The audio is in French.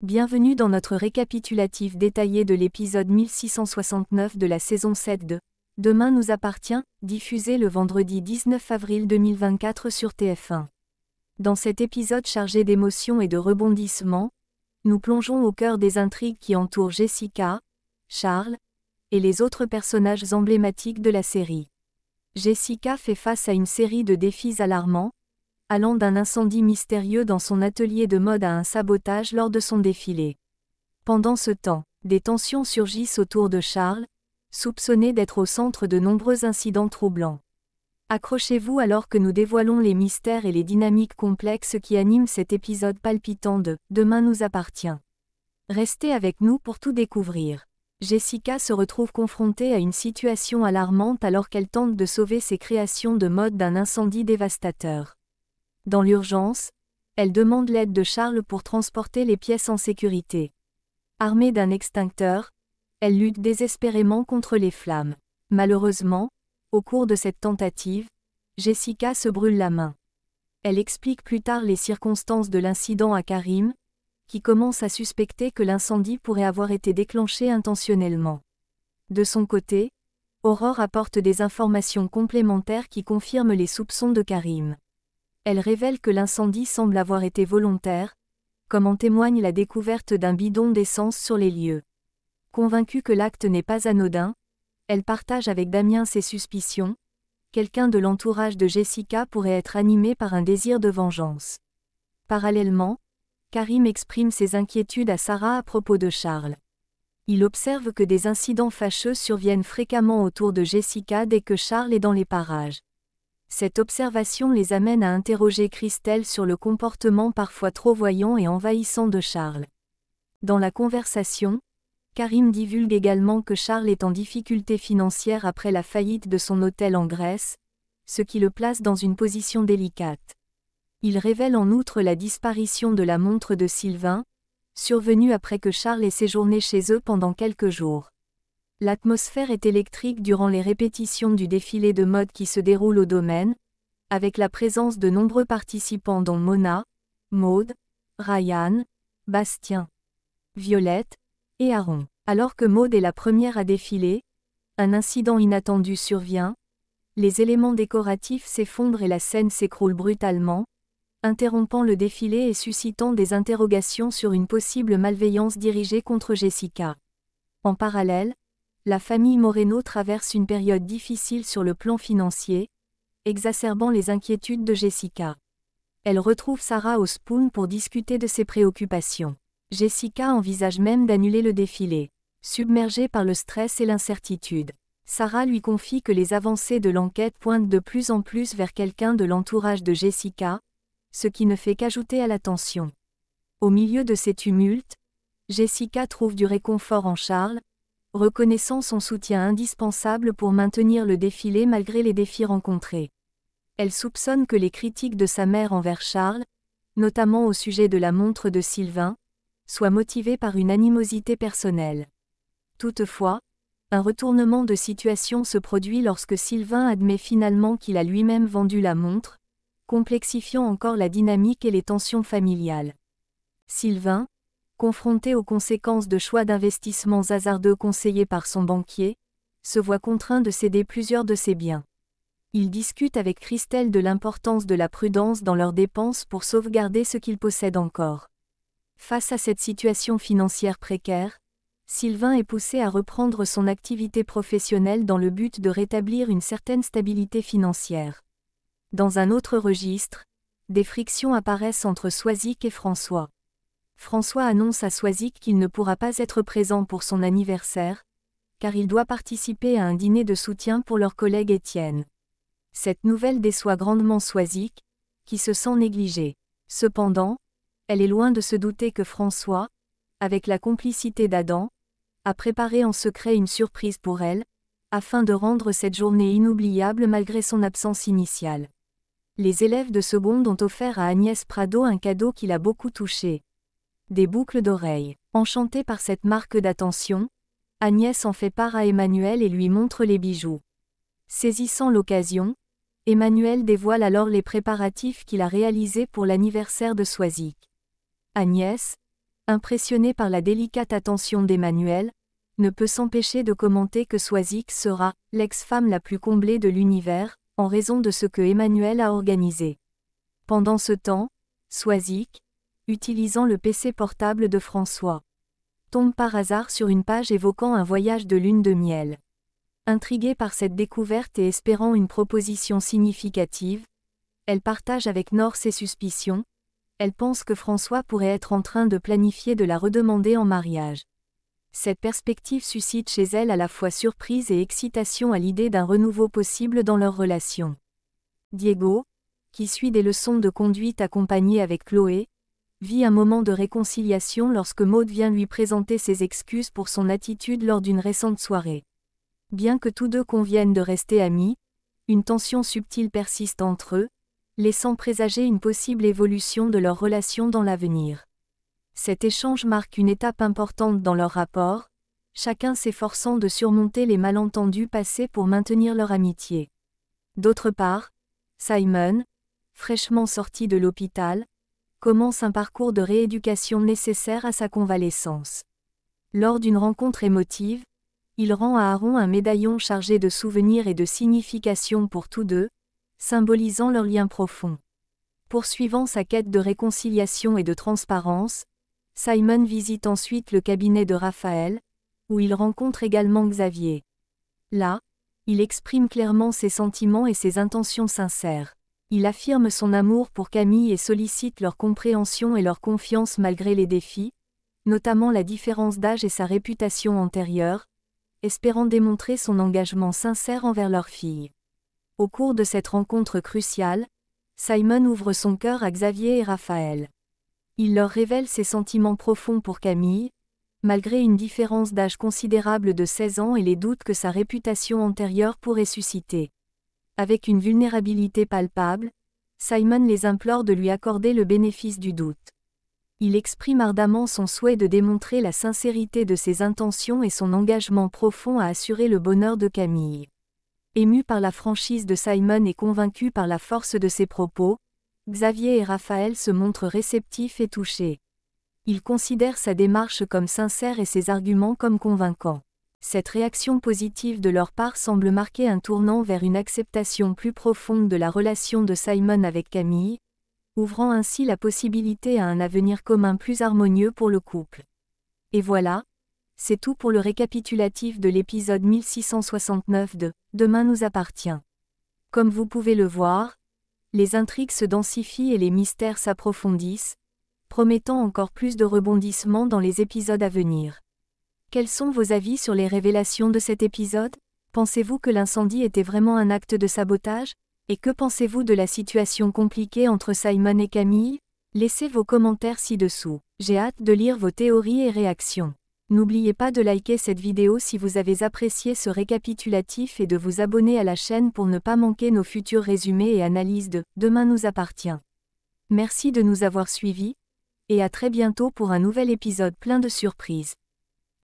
Bienvenue dans notre récapitulatif détaillé de l'épisode 1669 de la saison 7 de Demain nous appartient, diffusé le vendredi 19 avril 2024 sur TF1. Dans cet épisode chargé d'émotions et de rebondissements, nous plongeons au cœur des intrigues qui entourent Jessica, Charles et les autres personnages emblématiques de la série. Jessica fait face à une série de défis alarmants, allant d'un incendie mystérieux dans son atelier de mode à un sabotage lors de son défilé. Pendant ce temps, des tensions surgissent autour de Charles, soupçonné d'être au centre de nombreux incidents troublants. Accrochez-vous alors que nous dévoilons les mystères et les dynamiques complexes qui animent cet épisode palpitant de Demain nous appartient. Restez avec nous pour tout découvrir. Jessica se retrouve confrontée à une situation alarmante alors qu'elle tente de sauver ses créations de mode d'un incendie dévastateur. Dans l'urgence, elle demande l'aide de Charles pour transporter les pièces en sécurité. Armée d'un extincteur, elle lutte désespérément contre les flammes. Malheureusement, au cours de cette tentative, Jessica se brûle la main. Elle explique plus tard les circonstances de l'incident à Karim, qui commence à suspecter que l'incendie pourrait avoir été déclenché intentionnellement. De son côté, Aurore apporte des informations complémentaires qui confirment les soupçons de Karim. Elle révèle que l'incendie semble avoir été volontaire, comme en témoigne la découverte d'un bidon d'essence sur les lieux. Convaincue que l'acte n'est pas anodin, elle partage avec Damien ses suspicions. Quelqu'un de l'entourage de Jessica pourrait être animé par un désir de vengeance. Parallèlement, Karim exprime ses inquiétudes à Sarah à propos de Charles. Il observe que des incidents fâcheux surviennent fréquemment autour de Jessica dès que Charles est dans les parages. Cette observation les amène à interroger Christelle sur le comportement parfois trop voyant et envahissant de Charles. Dans la conversation, Karim divulgue également que Charles est en difficulté financière après la faillite de son hôtel en Grèce, ce qui le place dans une position délicate. Il révèle en outre la disparition de la montre de Sylvain, survenue après que Charles ait séjourné chez eux pendant quelques jours. L'atmosphère est électrique durant les répétitions du défilé de mode qui se déroule au domaine, avec la présence de nombreux participants dont Mona, Maude, Ryan, Bastien, Violette et Aaron. Alors que Maude est la première à défiler, un incident inattendu survient, les éléments décoratifs s'effondrent et la scène s'écroule brutalement, interrompant le défilé et suscitant des interrogations sur une possible malveillance dirigée contre Jessica. En parallèle, la famille Moreno traverse une période difficile sur le plan financier, exacerbant les inquiétudes de Jessica. Elle retrouve Sarah au Spoon pour discuter de ses préoccupations. Jessica envisage même d'annuler le défilé. Submergée par le stress et l'incertitude, Sarah lui confie que les avancées de l'enquête pointent de plus en plus vers quelqu'un de l'entourage de Jessica, ce qui ne fait qu'ajouter à la tension. Au milieu de ces tumultes, Jessica trouve du réconfort en Charles, reconnaissant son soutien indispensable pour maintenir le défilé malgré les défis rencontrés. Elle soupçonne que les critiques de sa mère envers Charles, notamment au sujet de la montre de Sylvain, soient motivées par une animosité personnelle. Toutefois, un retournement de situation se produit lorsque Sylvain admet finalement qu'il a lui-même vendu la montre, complexifiant encore la dynamique et les tensions familiales. Sylvain, confronté aux conséquences de choix d'investissements hasardeux conseillés par son banquier, se voit contraint de céder plusieurs de ses biens. Il discute avec Christelle de l'importance de la prudence dans leurs dépenses pour sauvegarder ce qu'il possède encore. Face à cette situation financière précaire, Sylvain est poussé à reprendre son activité professionnelle dans le but de rétablir une certaine stabilité financière. Dans un autre registre, des frictions apparaissent entre Soisic et François. François annonce à Soisic qu'il ne pourra pas être présent pour son anniversaire, car il doit participer à un dîner de soutien pour leur collègue Étienne. Cette nouvelle déçoit grandement Soisic, qui se sent négligée. Cependant, elle est loin de se douter que François, avec la complicité d'Adam, a préparé en secret une surprise pour elle, afin de rendre cette journée inoubliable malgré son absence initiale. Les élèves de seconde ont offert à Agnès Prado un cadeau qui l'a beaucoup touchée des boucles d'oreilles. Enchantée par cette marque d'attention, Agnès en fait part à Emmanuel et lui montre les bijoux. Saisissant l'occasion, Emmanuel dévoile alors les préparatifs qu'il a réalisés pour l'anniversaire de Soisic. Agnès, impressionnée par la délicate attention d'Emmanuel, ne peut s'empêcher de commenter que Soisic sera l'ex-femme la plus comblée de l'univers, en raison de ce que Emmanuel a organisé. Pendant ce temps, Soisic, utilisant le PC portable de François. Tombe par hasard sur une page évoquant un voyage de lune de miel. Intriguée par cette découverte et espérant une proposition significative, elle partage avec Nord ses suspicions, elle pense que François pourrait être en train de planifier de la redemander en mariage. Cette perspective suscite chez elle à la fois surprise et excitation à l'idée d'un renouveau possible dans leur relation. Diego, qui suit des leçons de conduite accompagnées avec Chloé, vit un moment de réconciliation lorsque Maud vient lui présenter ses excuses pour son attitude lors d'une récente soirée. Bien que tous deux conviennent de rester amis, une tension subtile persiste entre eux, laissant présager une possible évolution de leur relation dans l'avenir. Cet échange marque une étape importante dans leur rapport, chacun s'efforçant de surmonter les malentendus passés pour maintenir leur amitié. D'autre part, Simon, fraîchement sorti de l'hôpital, commence un parcours de rééducation nécessaire à sa convalescence. Lors d'une rencontre émotive, il rend à Aaron un médaillon chargé de souvenirs et de significations pour tous deux, symbolisant leur lien profond. Poursuivant sa quête de réconciliation et de transparence, Simon visite ensuite le cabinet de Raphaël, où il rencontre également Xavier. Là, il exprime clairement ses sentiments et ses intentions sincères. Il affirme son amour pour Camille et sollicite leur compréhension et leur confiance malgré les défis, notamment la différence d'âge et sa réputation antérieure, espérant démontrer son engagement sincère envers leur fille. Au cours de cette rencontre cruciale, Simon ouvre son cœur à Xavier et Raphaël. Il leur révèle ses sentiments profonds pour Camille, malgré une différence d'âge considérable de 16 ans et les doutes que sa réputation antérieure pourrait susciter avec une vulnérabilité palpable, Simon les implore de lui accorder le bénéfice du doute. Il exprime ardemment son souhait de démontrer la sincérité de ses intentions et son engagement profond à assurer le bonheur de Camille. Ému par la franchise de Simon et convaincu par la force de ses propos, Xavier et Raphaël se montrent réceptifs et touchés. Ils considèrent sa démarche comme sincère et ses arguments comme convaincants. Cette réaction positive de leur part semble marquer un tournant vers une acceptation plus profonde de la relation de Simon avec Camille, ouvrant ainsi la possibilité à un avenir commun plus harmonieux pour le couple. Et voilà, c'est tout pour le récapitulatif de l'épisode 1669 de Demain nous appartient. Comme vous pouvez le voir, les intrigues se densifient et les mystères s'approfondissent, promettant encore plus de rebondissements dans les épisodes à venir. Quels sont vos avis sur les révélations de cet épisode Pensez-vous que l'incendie était vraiment un acte de sabotage Et que pensez-vous de la situation compliquée entre Simon et Camille Laissez vos commentaires ci-dessous. J'ai hâte de lire vos théories et réactions. N'oubliez pas de liker cette vidéo si vous avez apprécié ce récapitulatif et de vous abonner à la chaîne pour ne pas manquer nos futurs résumés et analyses de Demain nous appartient. Merci de nous avoir suivis, et à très bientôt pour un nouvel épisode plein de surprises.